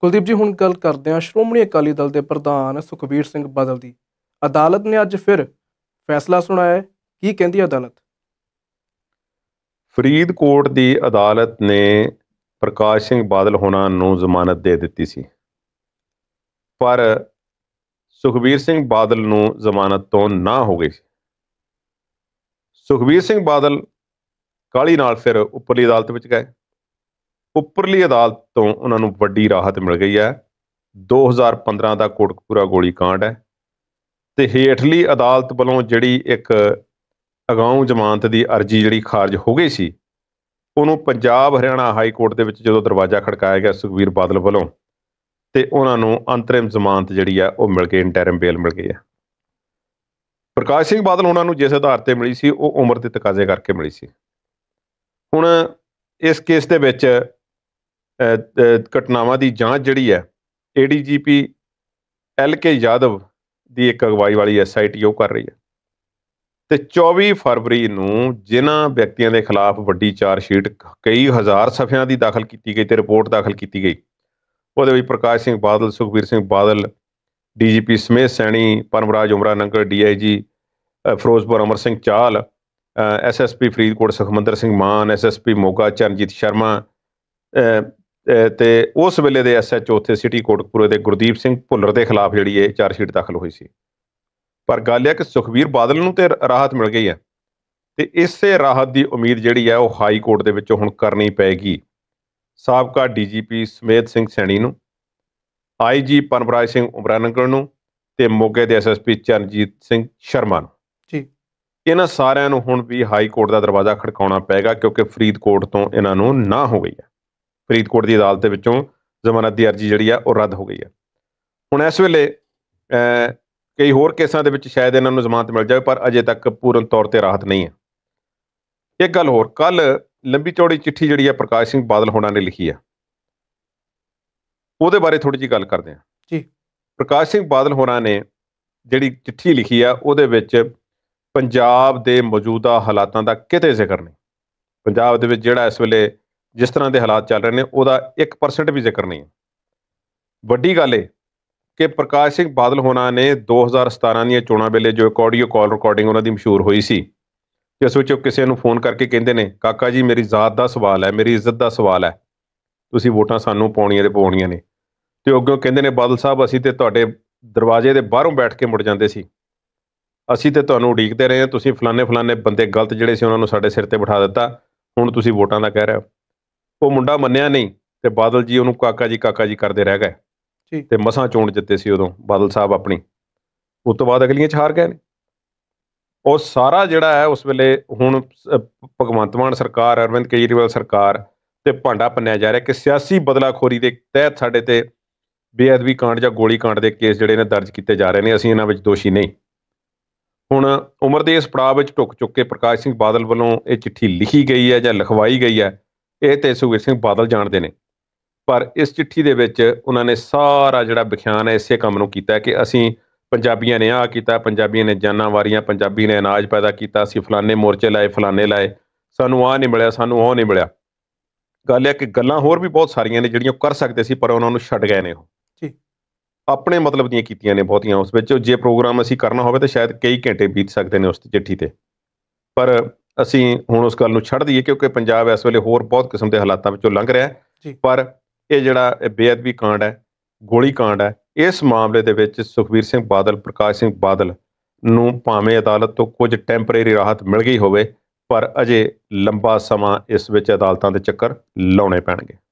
ਕੁਲਦੀਪ ਜੀ ਹੁਣ ਗੱਲ ਕਰਦੇ ਹਾਂ ਸ਼੍ਰੋਮਣੀ ਅਕਾਲੀ ਦਲ ਦੇ ਪ੍ਰਧਾਨ ਸੁਖਬੀਰ ਸਿੰਘ ਬਾਦਲ ਦੀ ਅਦਾਲਤ ਨੇ ਅੱਜ ਫਿਰ ਫੈਸਲਾ ਸੁਣਾਇਆ ਕੀ ਕਹਿੰਦੀ ਅਦਾਲਤ ਫਰੀਦਕੋਟ ਦੀ ਅਦਾਲਤ ਨੇ ਪ੍ਰਕਾਸ਼ ਸਿੰਘ ਬਾਦਲ ਹੋਣਾ ਨੂੰ ਜ਼ਮਾਨਤ ਦੇ ਦਿੱਤੀ ਸੀ ਪਰ ਸੁਖਬੀਰ ਸਿੰਘ ਬਾਦਲ ਨੂੰ ਜ਼ਮਾਨਤ ਤੋਂ ਨਾ ਹੋ ਗਈ ਸੁਖਬੀਰ ਸਿੰਘ ਬਾਦਲ ਕਾਲੀ ਨਾਲ ਫਿਰ ਉੱਪਰਲੀ ਅਦਾਲਤ ਵਿੱਚ ਗਏ ਉੱਪਰਲੀ ਅਦਾਲਤ ਤੋਂ ਉਹਨਾਂ ਨੂੰ ਵੱਡੀ ਰਾਹਤ ਮਿਲ ਗਈ ਹੈ 2015 ਦਾ ਕੋਟਕਪੂਰਾ ਕਾਂਡ ਹੈ ਤੇ ਹੇਠਲੀ ਅਦਾਲਤ ਵੱਲੋਂ ਜਿਹੜੀ ਇੱਕ ਅਗਾਊਂ ਜ਼ਮਾਨਤ ਦੀ ਅਰਜ਼ੀ ਜਿਹੜੀ ਖਾਰਜ ਹੋ ਗਈ ਸੀ ਉਹਨੂੰ ਪੰਜਾਬ ਹਰਿਆਣਾ ਹਾਈ ਕੋਰਟ ਦੇ ਵਿੱਚ ਜਦੋਂ ਦਰਵਾਜ਼ਾ ਖੜਕਾਇਆ ਗਿਆ ਸੁਖਵੀਰ ਬਾਦਲ ਵੱਲੋਂ ਤੇ ਉਹਨਾਂ ਨੂੰ ਅੰਤਰਿਮ ਜ਼ਮਾਨਤ ਜਿਹੜੀ ਆ ਉਹ ਮਿਲ ਕੇ ਇੰਟਰਮ ਬੇਲ ਮਿਲ ਗਈ ਹੈ ਪ੍ਰਕਾਸ਼ ਸਿੰਘ ਬਾਦਲ ਉਹਨਾਂ ਨੂੰ ਜਿਸ ਆਧਾਰ ਤੇ ਮਿਲੀ ਸੀ ਉਹ ਉਮਰ ਦੇ ਤਕਾਜ਼ੇ ਕਰਕੇ ਮਿਲੀ ਸੀ ਹੁਣ ਇਸ ਕੇਸ ਦੇ ਵਿੱਚ ਘਟਨਾਵਾਂ ਦੀ ਜਾਂਚ ਜਿਹੜੀ ਹੈ ਏਡੀਜੀਪੀ ਐਲ ਕੇ ਯਾਦਵ ਦੀ ਇੱਕ ਅਗਵਾਈ ਵਾਲੀ ਐਸਆਈਟੀ ਉਹ ਕਰ ਰਹੀ ਹੈ ਤੇ 24 ਫਰਵਰੀ ਨੂੰ ਜਿਨ੍ਹਾਂ ਵਿਅਕਤੀਆਂ ਦੇ ਖਿਲਾਫ ਵੱਡੀ ਚਾਰ ਸ਼ੀਟ ਕਈ ਹਜ਼ਾਰ ਸਫ਼ਿਆਂ ਦੀ ਦਾਖਲ ਕੀਤੀ ਗਈ ਤੇ ਰਿਪੋਰਟ ਦਾਖਲ ਕੀਤੀ ਗਈ ਉਹਦੇ ਵਿੱਚ ਪ੍ਰਕਾਸ਼ ਸਿੰਘ ਬਾਦਲ ਸੁਖਵੀਰ ਸਿੰਘ ਬਾਦਲ ਡੀਜੀਪੀ ਸਮੇਤ Saini Paramraj Umranangal DIG Firozpur Amar Singh Chahal SSP Faridkot Sukhmandar Singh Maan SSP Moga Charanjit Sharma ਤੇ ਉਸ ਵੇਲੇ ਦੇ ਐਸਐਚਓ ਉੱਥੇ ਸਿਟੀ ਕੋਟਕਪੂਰੇ ਦੇ ਗੁਰਦੀਪ ਸਿੰਘ ਭੁੱਲਰ ਦੇ ਖਿਲਾਫ ਜਿਹੜੀ ਇਹ ਚਾਰਜ ਸ਼ੀਟ ਦਾਖਲ ਹੋਈ ਸੀ ਪਰ ਗੱਲ ਇਹ ਕਿ ਸੁਖਵੀਰ ਬਾਦਲ ਨੂੰ ਤੇ ਰਾਹਤ ਮਿਲ ਗਈ ਹੈ ਤੇ ਇਸੇ ਰਾਹਤ ਦੀ ਉਮੀਦ ਜਿਹੜੀ ਹੈ ਉਹ ਹਾਈ ਕੋਰਟ ਦੇ ਵਿੱਚ ਹੁਣ ਕਰਨੀ ਪੈਗੀ ਸਾਬਕਾ ਡੀਜੀਪੀ ਸਮੇਤ ਸਿੰਘ ਸੈਣੀ ਨੂੰ ਆਈਜੀ ਪਰਮਰਾਜ ਸਿੰਘ ਉਮਰਾਨਗਰ ਨੂੰ ਤੇ ਮੋਗੇ ਦੇ ਐਸਐਸਪੀ ਚਰਨਜੀਤ ਸਿੰਘ ਸ਼ਰਮਾ ਨੂੰ ਜੀ ਇਹਨਾਂ ਸਾਰਿਆਂ ਨੂੰ ਹੁਣ ਵੀ ਹਾਈ ਕੋਰਟ ਦਾ ਦਰਵਾਜ਼ਾ ਖੜਕਾਉਣਾ ਪੈਗਾ ਕਿਉਂਕਿ ਫਰੀਦਕੋਟ ਤੋਂ ਇਹਨਾਂ ਨੂੰ ਨਾ ਹੋ ਗਈ ਹੈ ਫਰੀਦਕੋਟ ਦੀ ਅਦਾਲਤ ਦੇ ਵਿੱਚੋਂ ਜ਼ਮਾਨਤ ਦੀ ਅਰਜ਼ੀ ਜਿਹੜੀ ਆ ਉਹ ਰੱਦ ਹੋ ਗਈ ਆ ਹੁਣ ਇਸ ਵੇਲੇ ਕਈ ਹੋਰ ਕੇਸਾਂ ਦੇ ਵਿੱਚ ਸ਼ਾਇਦ ਇਹਨਾਂ ਨੂੰ ਜ਼ਮਾਨਤ ਮਿਲ ਜਾਵੇ ਪਰ ਅਜੇ ਤੱਕ ਪੂਰਨ ਤੌਰ ਤੇ ਰਾਹਤ ਨਹੀਂ ਹੈ ਇੱਕ ਗੱਲ ਹੋਰ ਕੱਲ ਲੰਬੀ ਚੌੜੀ ਚਿੱਠੀ ਜਿਹੜੀ ਆ ਪ੍ਰਕਾਸ਼ ਸਿੰਘ ਬਾਦਲ ਹੋਣਾ ਨੇ ਲਿਖੀ ਆ ਉਹਦੇ ਬਾਰੇ ਥੋੜੀ ਜੀ ਗੱਲ ਕਰਦੇ ਆ ਜੀ ਪ੍ਰਕਾਸ਼ ਸਿੰਘ ਬਾਦਲ ਹੋਣਾ ਨੇ ਜਿਹੜੀ ਚਿੱਠੀ ਲਿਖੀ ਆ ਉਹਦੇ ਵਿੱਚ ਪੰਜਾਬ ਦੇ ਮੌਜੂਦਾ ਹਾਲਾਤਾਂ ਦਾ ਕਿਤੇ ਜ਼ਿਕਰ ਨਹੀਂ ਪੰਜਾਬ ਦੇ ਵਿੱਚ ਜਿਹੜਾ ਇਸ ਵੇਲੇ ਜਿਸ ਤਰ੍ਹਾਂ ਦੇ ਹਾਲਾਤ ਚੱਲ ਰਹੇ ਨੇ ਉਹਦਾ 1% ਵੀ ਜ਼ਿਕਰ ਨਹੀਂ ਵੱਡੀ ਗੱਲ ਏ ਕਿ ਪ੍ਰਕਾਸ਼ ਸਿੰਘ ਬਾਦਲ ਹੋਣਾ ਨੇ 2017 ਦੀਆਂ ਚੋਣਾਂ ਵੇਲੇ ਜੋ ਇੱਕ ਆਡੀਓ ਕਾਲ ਰਿਕਾਰਡਿੰਗ ਉਹਨਾਂ ਦੀ ਮਸ਼ਹੂਰ ਹੋਈ ਸੀ ਜਿਸ ਵਿੱਚ ਉਹ ਕਿਸੇ ਨੂੰ ਫੋਨ ਕਰਕੇ ਕਹਿੰਦੇ ਨੇ ਕਾਕਾ ਜੀ ਮੇਰੀ ਜ਼ਾਤ ਦਾ ਸਵਾਲ ਹੈ ਮੇਰੀ ਇੱਜ਼ਤ ਦਾ ਸਵਾਲ ਹੈ ਤੁਸੀਂ ਵੋਟਾਂ ਸਾਨੂੰ ਪਾਉਣੀਆਂ ਤੇ ਪਾਉਣੀਆਂ ਨੇ ਤੇ ਅੱਗੋਂ ਕਹਿੰਦੇ ਨੇ ਬਾਦਲ ਸਾਹਿਬ ਅਸੀਂ ਤੇ ਤੁਹਾਡੇ ਦਰਵਾਜ਼ੇ ਦੇ ਬਾਹਰੋਂ ਬੈਠ ਕੇ ਮੁੜ ਜਾਂਦੇ ਸੀ ਅਸੀਂ ਤੇ ਤੁਹਾਨੂੰ ਉਡੀਕਦੇ ਰਹੇ ਹਾਂ ਤੁਸੀਂ ਫਲਾਣੇ ਫਲਾਣੇ ਬੰਦੇ ਗਲਤ ਜਿਹੜੇ ਸੀ ਉਹਨਾਂ ਨੂੰ ਸਾਡੇ ਸਿਰ ਤੇ ਬਿਠਾ ਦਿੱਤਾ ਹੁਣ ਤੁਸੀਂ ਵੋਟਾਂ ਦਾ ਕਹਿ ਰਹੇ ਹੋ ਉਹ ਮੁੰਡਾ ਮੰਨਿਆ ਨਹੀਂ ਤੇ ਬਾਦਲ ਜੀ ਉਹਨੂੰ ਕਾਕਾ ਜੀ ਕਾਕਾ ਜੀ ਕਰਦੇ ਰਹਿ ਗਏ ਜੀ ਤੇ ਮਸਾਂ ਚੋਣ ਜਿੱਤੇ ਸੀ ਉਦੋਂ ਬਾਦਲ ਸਾਹਿਬ ਆਪਣੀ ਉਸ ਤੋਂ ਬਾਅਦ ਅਗਲੀਆਂ ਚ ਹਾਰ ਗਏ ਨੇ ਉਹ ਸਾਰਾ ਜਿਹੜਾ ਹੈ ਉਸ ਵੇਲੇ ਹੁਣ ਭਗਵੰਤ ਮਾਨ ਸਰਕਾਰ ਅਰਵਿੰਦ ਕੇਜਰੀਵਾਲ ਸਰਕਾਰ ਤੇ ਭਾਂਡਾ ਪੰਨਿਆ ਜਾ ਰਿਹਾ ਕਿ ਸਿਆਸੀ ਬਦਲਾਖੋਰੀ ਦੇ ਤਹਿਤ ਸਾਡੇ ਤੇ ਬੇਅਦਬੀ ਕਾਂਡ ਜਾਂ ਗੋਲੀ ਕਾਂਡ ਦੇ ਕੇਸ ਜਿਹੜੇ ਨੇ ਦਰਜ ਕੀਤੇ ਜਾ ਰਹੇ ਨੇ ਅਸੀਂ ਇਹਨਾਂ ਵਿੱਚ ਦੋਸ਼ੀ ਨਹੀਂ ਹੁਣ ਉਮਰ ਦੇ ਇਸ ਪੜਾਅ ਵਿੱਚ ਟੁੱਕ ਚੁੱਕ ਕੇ ਪ੍ਰਕਾਸ਼ ਸਿੰਘ ਬਾਦਲ ਵੱਲੋਂ ਇਹ ਚਿੱਠੀ ਲਿਖੀ ਗਈ ਹੈ ਜਾਂ ਲਿਖਵਾਈ ਗਈ ਹੈ ਇਹ ਤੇ ਸੁਖਵੀਰ ਸਿੰਘ ਬਾਦਲ ਜਾਣਦੇ ਨੇ ਪਰ ਇਸ ਚਿੱਠੀ ਦੇ ਵਿੱਚ ਉਹਨਾਂ ਨੇ ਸਾਰਾ ਜਿਹੜਾ ਵਿਖਿਆਨ ਹੈ ਇਸੇ ਕੰਮ ਨੂੰ ਕੀਤਾ ਕਿ ਅਸੀਂ ਪੰਜਾਬੀਆਂ ਨੇ ਆਹ ਕੀਤਾ ਪੰਜਾਬੀਆਂ ਨੇ ਜਾਨਾਂ ਵਾਰੀਆਂ ਪੰਜਾਬੀ ਨੇ ਅਨਾਜ ਪੈਦਾ ਕੀਤਾ ਅਸੀਂ ਫਲਾਣੇ ਮੋਰਚੇ ਲਾਏ ਫਲਾਣੇ ਲਾਏ ਸਾਨੂੰ ਆਹ ਨਹੀਂ ਮਿਲਿਆ ਸਾਨੂੰ ਉਹ ਨਹੀਂ ਮਿਲਿਆ ਗੱਲ ਹੈ ਕਿ ਗੱਲਾਂ ਹੋਰ ਵੀ ਬਹੁਤ ਸਾਰੀਆਂ ਨੇ ਜਿਹੜੀਆਂ ਕਰ ਸਕਦੇ ਸੀ ਪਰ ਉਹਨਾਂ ਨੂੰ ਛੱਡ ਗਏ ਨੇ ਉਹ ਜੀ ਆਪਣੇ ਮਤਲਬ ਦੀਆਂ ਕੀਤੀਆਂ ਨੇ ਬਹੁਤੀਆਂ ਉਸ ਵਿੱਚ ਜੇ ਪ੍ਰੋਗਰਾਮ ਅਸੀਂ ਕਰਨਾ ਹੋਵੇ ਤਾਂ ਸ਼ਾਇਦ ਕਈ ਘੰਟੇ ਬੀਤ ਸਕਦੇ ਨੇ ਉਸ ਚਿੱਠੀ ਤੇ ਪਰ ਅਸੀਂ ਹੁਣ ਉਸ ਗੱਲ ਨੂੰ ਛੱਡ ਦਈਏ ਕਿਉਂਕਿ ਪੰਜਾਬ ਇਸ ਵੇਲੇ ਹੋਰ ਬਹੁਤ ਕਿਸਮ ਦੇ ਹਾਲਾਤਾਂ ਵਿੱਚੋਂ ਲੰਘ ਰਿਹਾ ਹੈ ਪਰ ਇਹ ਜਿਹੜਾ ਬੇਅਦਬੀ ਕਾਂਡ ਹੈ ਗੋਲੀ ਕਾਂਡ ਹੈ ਇਸ ਮਾਮਲੇ ਦੇ ਵਿੱਚ ਸੁਖਵੀਰ ਸਿੰਘ ਬਾਦਲ ਪ੍ਰਕਾਸ਼ ਸਿੰਘ ਬਾਦਲ ਨੂੰ ਭਾਵੇਂ ਅਦਾਲਤ ਤੋਂ ਕੁਝ ਟੈਂਪਰੇਰੀ ਰਾਹਤ ਮਿਲ ਗਈ ਹੋਵੇ ਪਰ ਅਜੇ ਲੰਬਾ ਸਮਾਂ ਇਸ ਵਿੱਚ ਅਦਾਲਤਾਂ ਦੇ ਚੱਕਰ ਲਾਉਣੇ ਪੈਣਗੇ